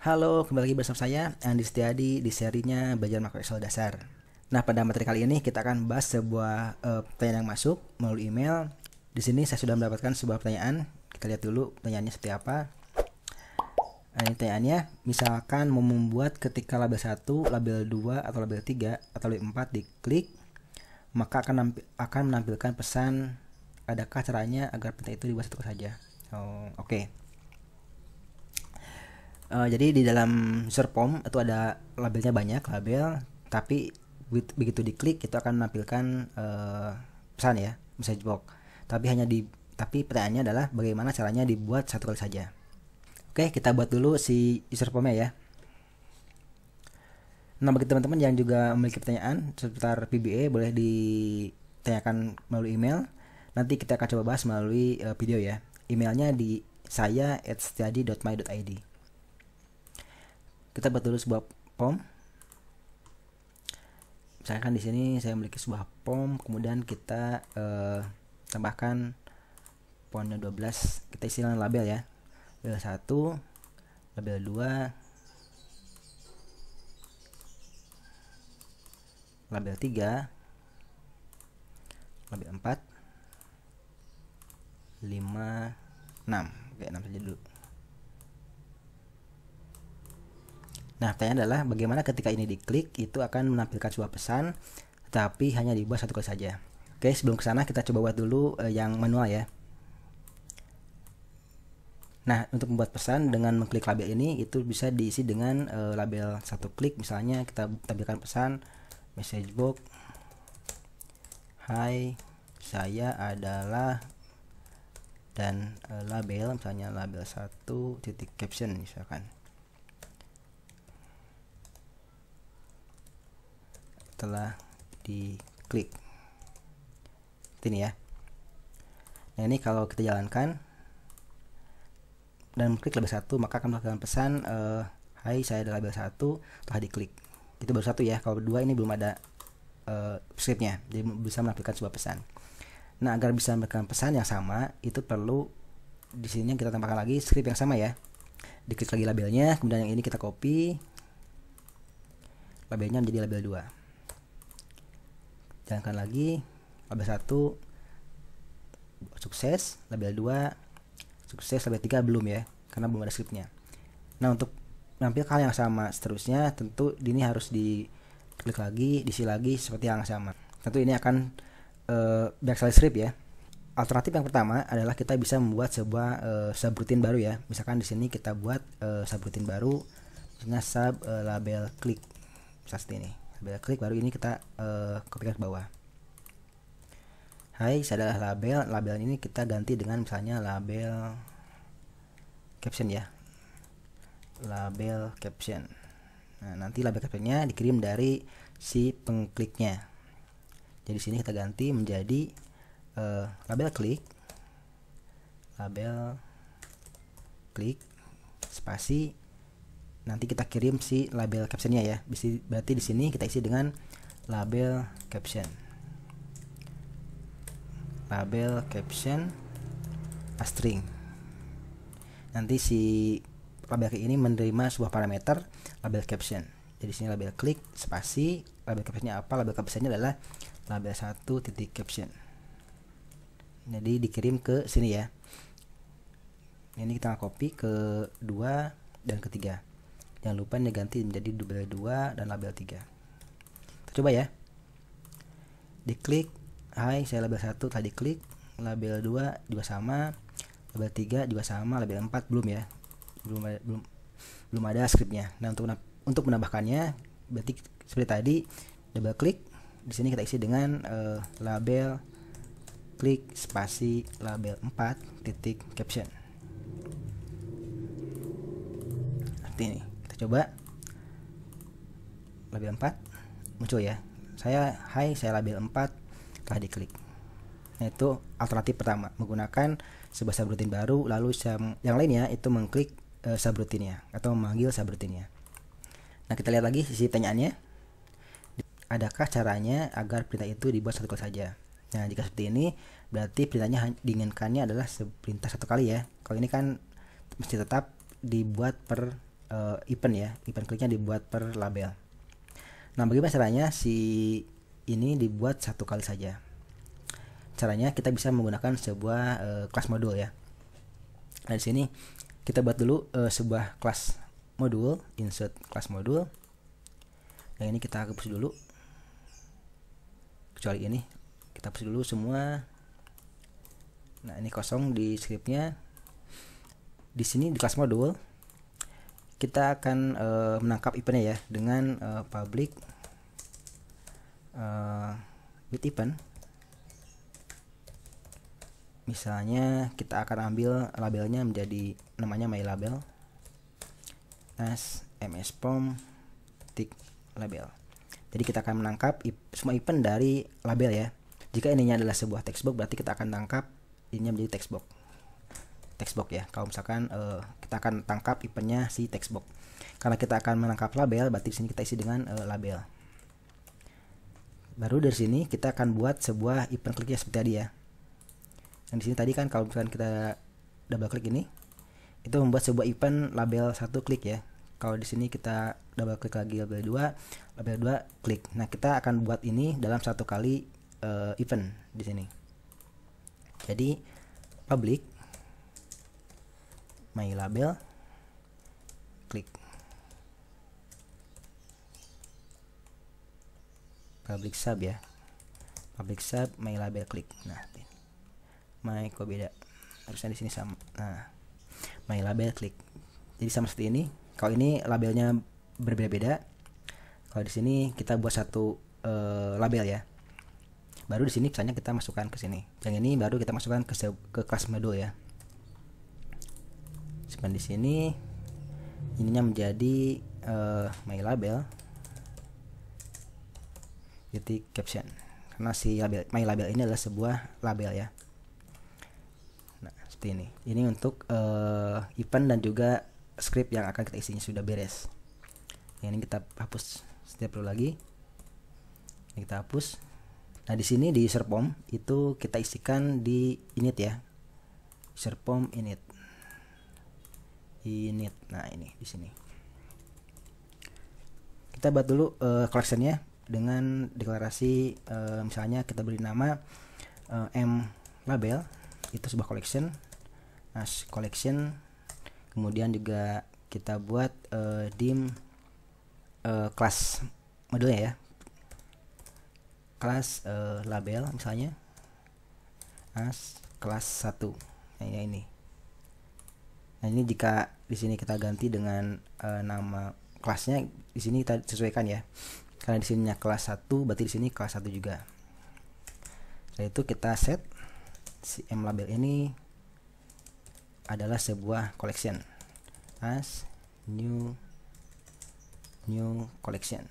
Halo, kembali lagi bersama saya Andi Setiadi di serinya Belajar Makro Excel Dasar. Nah, pada materi kali ini kita akan bahas sebuah uh, pertanyaan yang masuk melalui email. Di sini saya sudah mendapatkan sebuah pertanyaan. Kita lihat dulu pertanyaannya seperti apa. Nah, ini pertanyaannya, misalkan mau membuat ketika label 1, label 2, atau label 3, atau label 4 diklik, maka akan akan menampilkan pesan adakah caranya agar peta itu dibuat satu saja. Oh, oke. Okay uh, jadi di dalam Serpom itu ada labelnya banyak label tapi begitu diklik itu akan menampilkan uh, pesan ya message box tapi hanya di tapi pertanyaannya adalah bagaimana caranya dibuat satu kali saja oke kita buat dulu si user formnya ya nah bagi teman-teman yang juga memiliki pertanyaan seputar PBA boleh ditanyakan melalui email nanti kita akan coba bahas melalui uh, video ya emailnya di saya at study.my.id kita buat dulu sebuah pom misalkan di sini saya memiliki sebuah pom kemudian kita eh, tambahkan pomnya 12 kita isi label ya label 1 label 2 label 3 label 4 5 6 oke 6 saja dulu Nah, pertanyaan adalah bagaimana ketika ini diklik itu akan menampilkan sebuah pesan tapi hanya dibuat satu kali saja. Oke, sebelum ke sana kita coba buat dulu eh, yang manual ya. Nah, untuk membuat pesan dengan mengklik label ini itu bisa diisi dengan eh, label satu klik misalnya kita tampilkan pesan message box Hai, saya adalah dan eh, label misalnya label satu titik caption misalkan. telah diklik ini ya nah ini kalau kita jalankan dan klik label satu maka akan mendapatkan pesan uh, Hai saya adalah label 1 telah diklik itu baru satu ya kalau dua ini belum ada uh, scriptnya jadi bisa menampilkan sebuah pesan nah agar bisa menampilkan pesan yang sama itu perlu di sini kita tambahkan lagi script yang sama ya diklik lagi labelnya kemudian yang ini kita copy labelnya menjadi label 2 jalankan lagi label satu sukses label 2 sukses label 3 belum ya karena belum ada scriptnya nah untuk nampil hal yang sama seterusnya tentu ini harus di klik lagi diisi lagi seperti yang sama tentu ini akan uh, eh, backslash script ya alternatif yang pertama adalah kita bisa membuat sebuah uh, subroutine baru ya misalkan di sini kita buat uh, subroutine baru misalnya sub uh, label klik seperti ini Bila klik baru ini kita uh, ke bawah. Hai, saya adalah label. Label ini kita ganti dengan misalnya label caption ya. Label caption. Nah, nanti label captionnya dikirim dari si pengkliknya. Jadi sini kita ganti menjadi uh, label klik, label klik, spasi nanti kita kirim si label captionnya ya berarti di sini kita isi dengan label caption label caption a string nanti si label ini menerima sebuah parameter label caption jadi sini label klik spasi label captionnya apa label captionnya adalah label 1 titik caption jadi dikirim ke sini ya ini kita copy ke dua dan ketiga jangan lupa ini ganti menjadi label 2 dan label 3 kita coba ya diklik hai saya label 1 tadi klik label 2 juga sama label 3 juga sama label 4 belum ya belum belum belum ada scriptnya nah untuk untuk menambahkannya berarti seperti tadi double klik di sini kita isi dengan uh, label klik spasi label 4 titik caption seperti ini coba label 4 muncul ya saya hai saya label 4 telah diklik nah, itu alternatif pertama menggunakan sebuah subrutin baru lalu yang lainnya itu mengklik e, subrutinnya atau memanggil subrutinnya nah kita lihat lagi sisi tanyaannya adakah caranya agar perintah itu dibuat satu kali saja nah jika seperti ini berarti perintahnya diinginkannya adalah perintah satu kali ya kalau ini kan mesti tetap dibuat per uh, event ya event kliknya dibuat per label nah bagaimana caranya si ini dibuat satu kali saja caranya kita bisa menggunakan sebuah uh, kelas modul ya nah di sini kita buat dulu uh, sebuah kelas modul insert kelas modul yang ini kita hapus dulu kecuali ini kita hapus dulu semua nah ini kosong di scriptnya di sini di kelas modul kita akan uh, menangkap eventnya ya dengan uh, public uh, with event misalnya kita akan ambil labelnya menjadi namanya my label as ms pom tick label jadi kita akan menangkap semua event dari label ya jika ininya adalah sebuah textbox berarti kita akan tangkap ininya menjadi textbox textbox ya kalau misalkan uh, kita akan tangkap eventnya si textbox karena kita akan menangkap label berarti di sini kita isi dengan uh, label baru dari sini kita akan buat sebuah event klik ya seperti tadi ya dan di sini tadi kan kalau misalkan kita double klik ini itu membuat sebuah event label satu klik ya kalau di sini kita double klik lagi label 2 label 2 klik nah kita akan buat ini dalam satu kali uh, event di sini jadi public my label klik public sub ya public sub my label klik nah my kok beda harusnya di sini sama nah my label klik jadi sama seperti ini kalau ini labelnya berbeda-beda kalau di sini kita buat satu uh, label ya baru di sini misalnya kita masukkan ke sini yang ini baru kita masukkan ke ke kelas modul ya simpan di sini ininya menjadi uh, my label jadi caption karena si label my label ini adalah sebuah label ya nah seperti ini ini untuk uh, event dan juga script yang akan kita isinya sudah beres ini kita hapus setiap perlu lagi ini kita hapus nah di sini di user form itu kita isikan di init ya user form init init nah ini di sini kita buat dulu uh, collectionnya dengan deklarasi uh, misalnya kita beri nama uh, m label itu sebuah collection as nah, collection kemudian juga kita buat uh, dim uh, class modelnya ya class uh, label misalnya as class 1 nah, nah ya ini Nah ini jika di sini kita ganti dengan uh, nama kelasnya di sini kita sesuaikan ya. Karena di sininya kelas 1 berarti di sini kelas 1 juga. Setelah itu kita set si M label ini adalah sebuah collection as new new collection.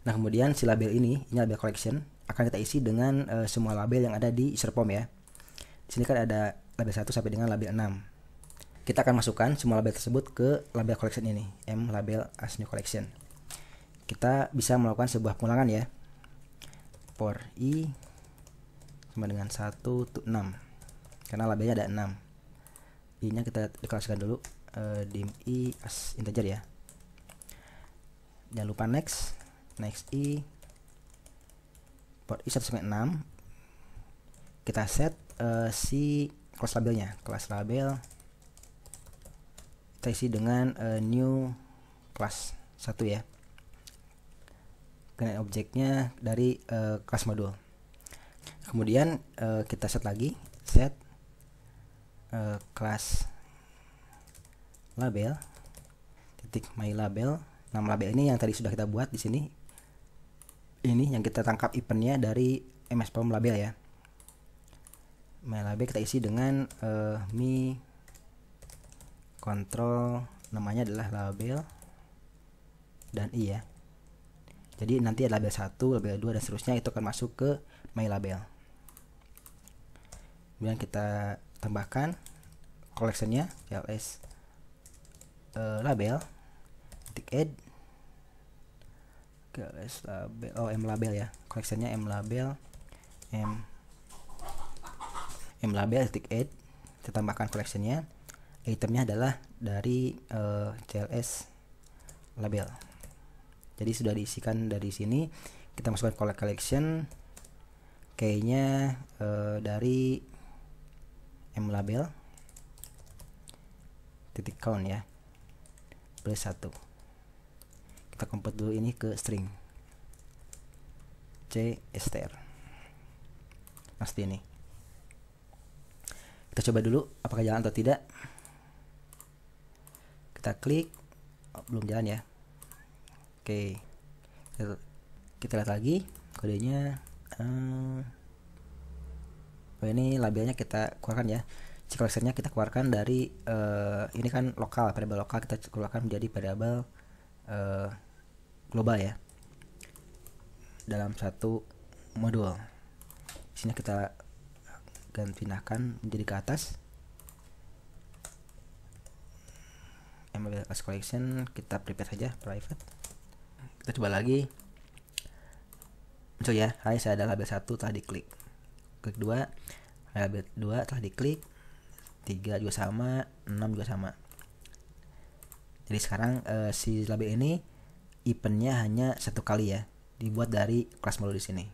Nah, kemudian si label ini, ini label collection akan kita isi dengan uh, semua label yang ada di user form ya. Di sini kan ada label 1 sampai dengan label 6. Kita akan masukkan semua label tersebut ke label collection ini, M label as new collection. Kita bisa melakukan sebuah pengulangan ya. For i sama dengan 1 to 6. Karena labelnya ada 6. I-nya kita deklarasikan dulu uh, dim i as integer ya. Jangan lupa next, next i port i 1 sampai 6 kita set uh, si kelas labelnya kelas label kita isi dengan uh, new class satu ya kena objeknya dari uh, kelas modul kemudian uh, kita set lagi set uh, label titik my label nama label ini yang tadi sudah kita buat di sini ini yang kita tangkap eventnya dari MS Form label ya mail kita isi dengan uh, mi kontrol namanya adalah label dan i ya jadi nanti ada label 1, label 2 dan seterusnya itu akan masuk ke my label kemudian kita tambahkan collectionnya ls uh, eh, label titik add ls label oh m label ya collectionnya m label m M label stick 8 kita tambahkan collectionnya itemnya adalah dari uh, eh, CLS label jadi sudah diisikan dari sini kita masukkan collect collection kayaknya uh, eh, dari m label titik count ya plus satu kita convert dulu ini ke string c str pasti ini kita coba dulu apakah jalan atau tidak kita klik oh, belum jalan ya oke kita, kita lihat lagi kodenya hmm, oh ini labelnya kita keluarkan ya checkboxnya kita keluarkan dari uh, ini kan lokal variabel lokal kita keluarkan menjadi variabel uh, global ya dalam satu modul sini kita dan pindahkan menjadi ke atas MLB collection kita prepare saja private kita coba lagi muncul so, ya hai saya ada label 1 telah diklik klik 2 label 2 telah diklik 3 juga sama 6 juga sama jadi sekarang uh, si label ini eventnya hanya satu kali ya dibuat dari kelas model di sini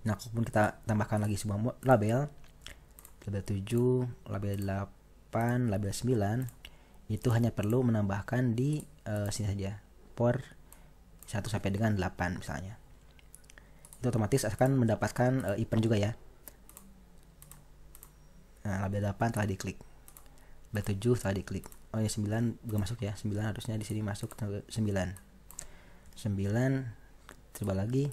nah kemudian kita tambahkan lagi sebuah label label 7 label 8 label 9 itu hanya perlu menambahkan di uh, sini saja for 1 sampai dengan 8 misalnya itu otomatis akan mendapatkan uh, event juga ya nah label 8 telah diklik label 7 telah diklik oh ya 9 juga masuk ya 9 harusnya di sini masuk 9 9 coba lagi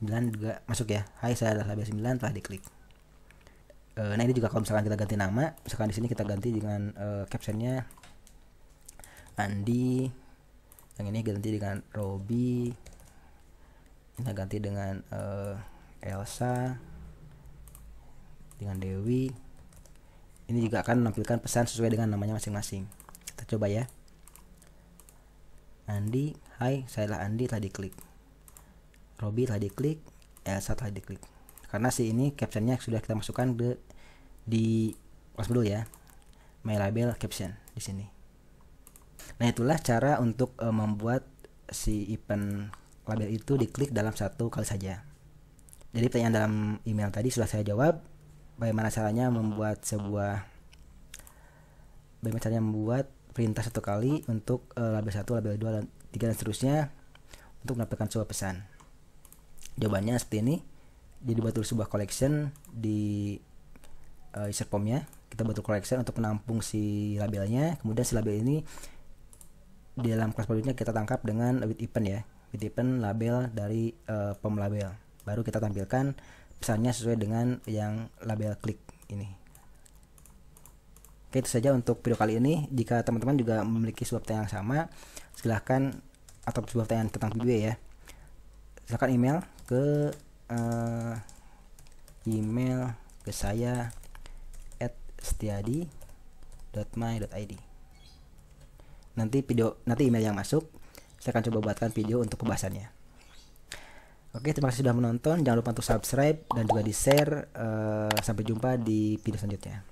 9 juga masuk ya hai saya adalah Sabia 9 telah diklik e, nah ini juga kalau misalkan kita ganti nama misalkan di sini kita ganti dengan e, captionnya Andi yang ini ganti dengan Robi kita ganti dengan e, Elsa dengan Dewi ini juga akan menampilkan pesan sesuai dengan namanya masing-masing kita coba ya Andi Hai, saya adalah Andi telah diklik. Robi telah diklik Elsa telah diklik karena si ini captionnya sudah kita masukkan di, di pas dulu ya my label caption di sini nah itulah cara untuk uh, membuat si event label itu diklik dalam satu kali saja jadi pertanyaan dalam email tadi sudah saya jawab bagaimana caranya membuat sebuah bagaimana caranya membuat perintah satu kali untuk uh, label satu, label dua dan tiga dan seterusnya untuk mendapatkan sebuah pesan jawabannya seperti ini jadi batu sebuah collection di uh, eh, user ya. kita batu collection untuk menampung si labelnya kemudian si label ini di dalam kelas produknya kita tangkap dengan with event ya with event label dari uh, pom label baru kita tampilkan pesannya sesuai dengan yang label klik ini Oke itu saja untuk video kali ini. Jika teman-teman juga memiliki sebuah pertanyaan yang sama, silahkan atau sebuah pertanyaan tentang video ya. Silahkan email ke uh, email ke saya at setiadi.my.id nanti video nanti email yang masuk saya akan coba buatkan video untuk pembahasannya oke terima kasih sudah menonton jangan lupa untuk subscribe dan juga di share uh, eh, sampai jumpa di video selanjutnya